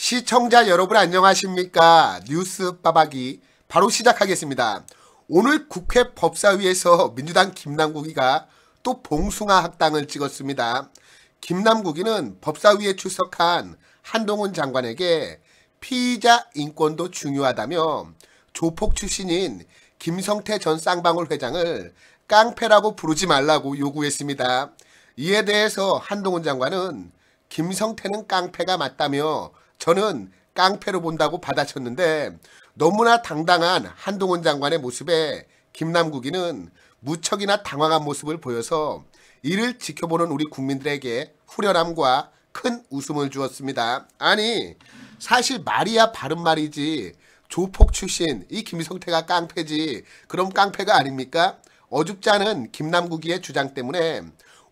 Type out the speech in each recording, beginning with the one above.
시청자 여러분 안녕하십니까 뉴스 빠박이 바로 시작하겠습니다. 오늘 국회 법사위에서 민주당 김남국이가 또 봉숭아 학당을 찍었습니다. 김남국이는 법사위에 출석한 한동훈 장관에게 피의자 인권도 중요하다며 조폭 출신인 김성태 전 쌍방울 회장을 깡패라고 부르지 말라고 요구했습니다. 이에 대해서 한동훈 장관은 김성태는 깡패가 맞다며 저는 깡패로 본다고 받아쳤는데 너무나 당당한 한동훈 장관의 모습에 김남국이는 무척이나 당황한 모습을 보여서 이를 지켜보는 우리 국민들에게 후련함과 큰 웃음을 주었습니다. 아니 사실 말이야 바른 말이지 조폭 출신 이 김성태가 깡패지 그럼 깡패가 아닙니까? 어줍지 않은 김남국이의 주장 때문에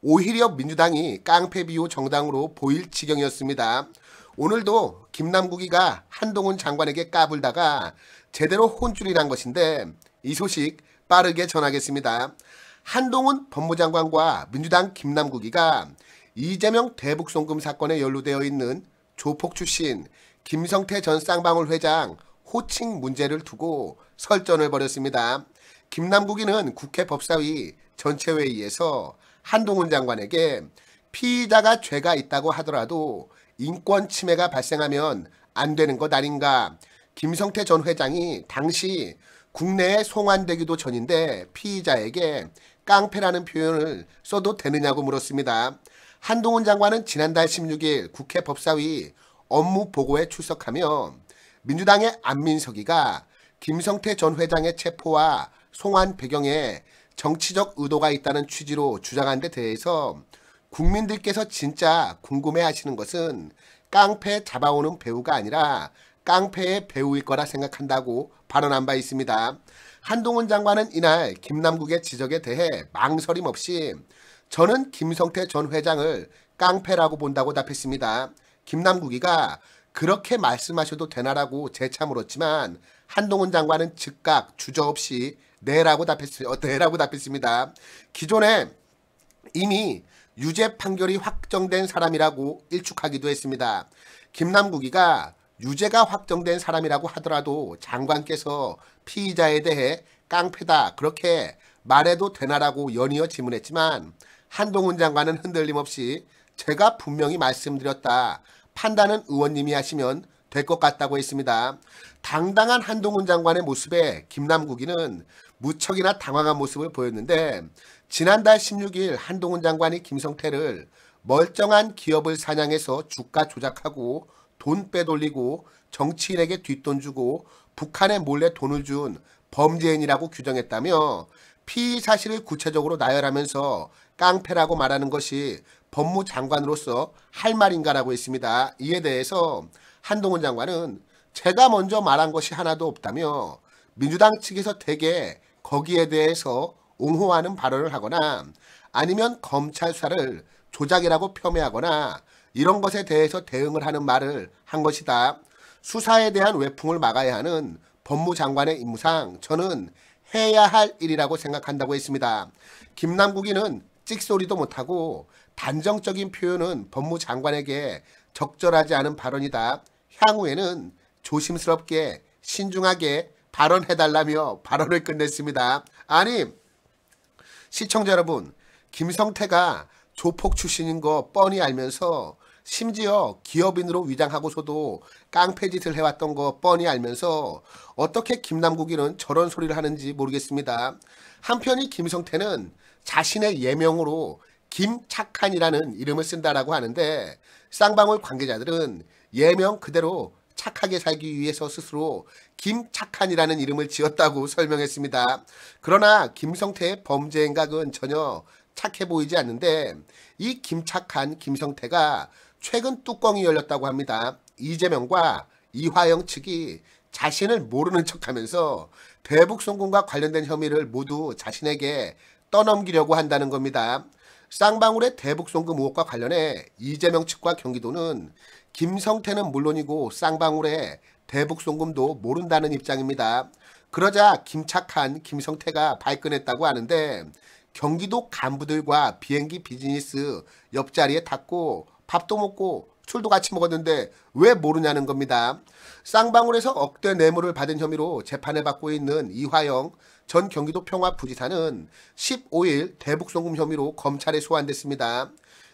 오히려 민주당이 깡패 비호 정당으로 보일 지경이었습니다. 오늘도 김남국이가 한동훈 장관에게 까불다가 제대로 혼쭐이 난 것인데 이 소식 빠르게 전하겠습니다. 한동훈 법무장관과 민주당 김남국이가 이재명 대북송금 사건에 연루되어 있는 조폭 출신 김성태 전 쌍방울 회장 호칭 문제를 두고 설전을 벌였습니다. 김남국이는 국회 법사위 전체회의에서 한동훈 장관에게 피의자가 죄가 있다고 하더라도 인권 침해가 발생하면 안 되는 것 아닌가. 김성태 전 회장이 당시 국내에 송환되기도 전인데 피의자에게 깡패라는 표현을 써도 되느냐고 물었습니다. 한동훈 장관은 지난달 16일 국회 법사위 업무 보고에 출석하며 민주당의 안민석이가 김성태 전 회장의 체포와 송환 배경에 정치적 의도가 있다는 취지로 주장한 데 대해서 국민들께서 진짜 궁금해하시는 것은 깡패 잡아오는 배우가 아니라 깡패의 배우일 거라 생각한다고 발언한 바 있습니다. 한동훈 장관은 이날 김남국의 지적에 대해 망설임 없이 저는 김성태 전 회장을 깡패라고 본다고 답했습니다. 김남국이가 그렇게 말씀하셔도 되나라고 재차 물었지만 한동훈 장관은 즉각 주저없이 네라고 답했, 네라고 어, 답했습니다. 기존에 이미 유죄 판결이 확정된 사람이라고 일축하기도 했습니다. 김남국이가 유죄가 확정된 사람이라고 하더라도 장관께서 피의자에 대해 깡패다 그렇게 말해도 되나라고 연이어 질문했지만 한동훈 장관은 흔들림 없이 제가 분명히 말씀드렸다. 판단은 의원님이 하시면 될 것 같다고 했습니다. 당당한 한동훈 장관의 모습에 김남국이는 무척이나 당황한 모습을 보였는데 지난달 16일 한동훈 장관이 김성태를 멀쩡한 기업을 사냥해서 주가 조작하고 돈 빼돌리고 정치인에게 뒷돈 주고 북한에 몰래 돈을 준 범죄인이라고 규정했다며 피의 사실을 구체적으로 나열하면서 깡패라고 말하는 것이 법무장관으로서 할 말인가라고 했습니다. 이에 대해서 한동훈 장관은 제가 먼저 말한 것이 하나도 없다며 민주당 측에서 대개 거기에 대해서 옹호하는 발언을 하거나 아니면 검찰 수사를 조작이라고 폄훼하거나 이런 것에 대해서 대응을 하는 말을 한 것이다. 수사에 대한 외풍을 막아야 하는 법무장관의 임무상 저는 해야 할 일이라고 생각한다고 했습니다. 김남국이는 찍소리도 못하고 단정적인 표현은 법무장관에게 적절하지 않은 발언이다. 향후에는 조심스럽게 신중하게 발언해달라며 발언을 끝냈습니다. 아니 시청자 여러분 김성태가 조폭 출신인 거 뻔히 알면서 심지어 기업인으로 위장하고서도 깡패짓을 해왔던 거 뻔히 알면서 어떻게 김남국이는 저런 소리를 하는지 모르겠습니다. 한편이 김성태는 자신의 예명으로 김착한이라는 이름을 쓴다라고 하는데 쌍방울 관계자들은 예명 그대로 착하게 살기 위해서 스스로 김착한이라는 이름을 지었다고 설명했습니다. 그러나 김성태의 범죄 행각은 전혀 착해 보이지 않는데 이 김착한 김성태가 최근 뚜껑이 열렸다고 합니다. 이재명과 이화영 측이 자신을 모르는 척하면서 대북 송금과 관련된 혐의를 모두 자신에게 떠넘기려고 한다는 겁니다. 쌍방울의 대북송금 의혹과 관련해 이재명 측과 경기도는 김성태는 물론이고 쌍방울의 대북송금도 모른다는 입장입니다. 그러자 김착한 김성태가 발끈했다고 하는데 경기도 간부들과 비행기 비즈니스 옆자리에 탔고 밥도 먹고 술도 같이 먹었는데 왜 모르냐는 겁니다. 쌍방울에서 억대 뇌물을 받은 혐의로 재판을 받고 있는 이화영 전 경기도 평화부지사는 15일 대북송금 혐의로 검찰에 소환됐습니다.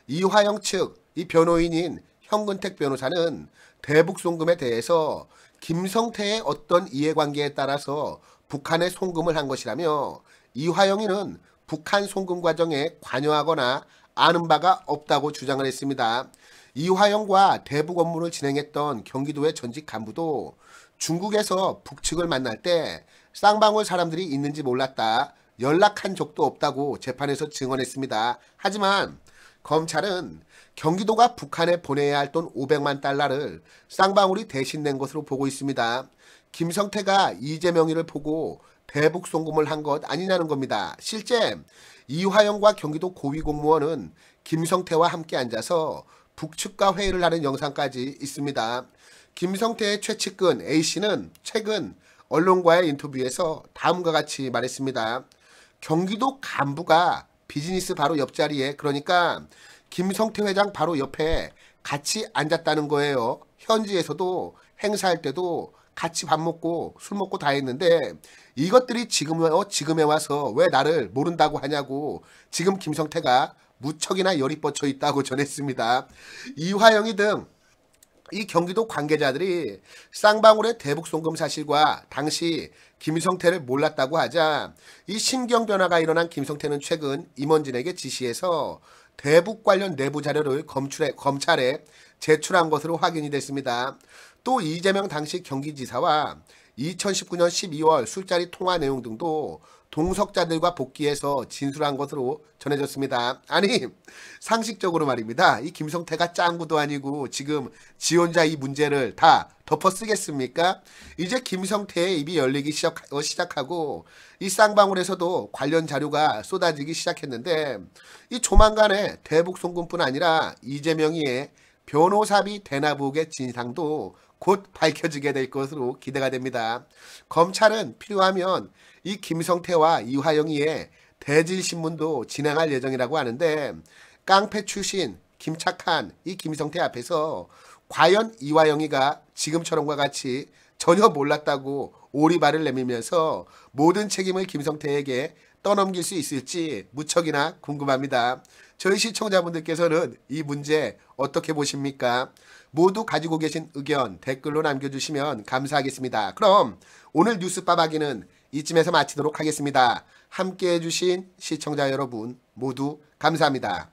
이화영 측 이 변호인인 현근택 변호사는 대북송금에 대해서 김성태의 어떤 이해관계에 따라서 북한에 송금을 한 것이라며 이화영이는 북한 송금 과정에 관여하거나 아는 바가 없다고 주장을 했습니다. 이화영과 대북 업무를 진행했던 경기도의 전직 간부도 중국에서 북측을 만날 때 쌍방울 사람들이 있는지 몰랐다. 연락한 적도 없다고 재판에서 증언했습니다. 하지만 검찰은 경기도가 북한에 보내야 할 돈 500만 달러를 쌍방울이 대신 낸 것으로 보고 있습니다. 김성태가 이재명이를 보고 대북 송금을 한 것 아니냐는 겁니다. 실제 이화영과 경기도 고위공무원은 김성태와 함께 앉아서 북측과 회의를 하는 영상까지 있습니다. 김성태의 최측근 A씨는 최근 언론과의 인터뷰에서 다음과 같이 말했습니다. 경기도 간부가 비즈니스 바로 옆자리에 그러니까 김성태 회장 바로 옆에 같이 앉았다는 거예요. 현지에서도 행사할 때도 같이 밥 먹고 술 먹고 다 했는데 이것들이 지금 어, 지금에 와서 왜 나를 모른다고 하냐고 지금 김성태가 무척이나 열이 뻗쳐 있다고 전했습니다. 이화영이 등 이 경기도 관계자들이 쌍방울의 대북 송금 사실과 당시 김성태를 몰랐다고 하자 이 신경 변화가 일어난 김성태는 최근 임원진에게 지시해서 대북 관련 내부 자료를 검출해, 검찰에 제출한 것으로 확인이 됐습니다. 또 이재명 당시 경기지사와 2019년 12월 술자리 통화 내용 등도 동석자들과 복귀해서 진술한 것으로 전해졌습니다. 아니 상식적으로 말입니다. 이 김성태가 짱구도 아니고 지금 지 혼자 이 문제를 다 덮어쓰겠습니까? 이제 김성태의 입이 열리기 시작, 어, 하고이 쌍방울에서도 관련 자료가 쏟아지기 시작했는데 이 조만간에 대북송금뿐 아니라 이재명이의 변호사비 대나복의 진상도 곧 밝혀지게 될 것으로 기대가 됩니다. 검찰은 필요하면 이 김성태와 이화영이의 대질신문도 진행할 예정이라고 하는데 깡패 출신 김착한 이 김성태 앞에서 과연 이화영이가 지금처럼과 같이 전혀 몰랐다고 오리발을 내밀면서 모든 책임을 김성태에게 떠넘길 수 있을지 무척이나 궁금합니다. 저희 시청자분들께서는 이 문제 어떻게 보십니까? 모두 가지고 계신 의견 댓글로 남겨주시면 감사하겠습니다. 그럼 오늘 뉴스 빠박이는 이쯤에서 마치도록 하겠습니다. 함께해 주신 시청자 여러분 모두 감사합니다.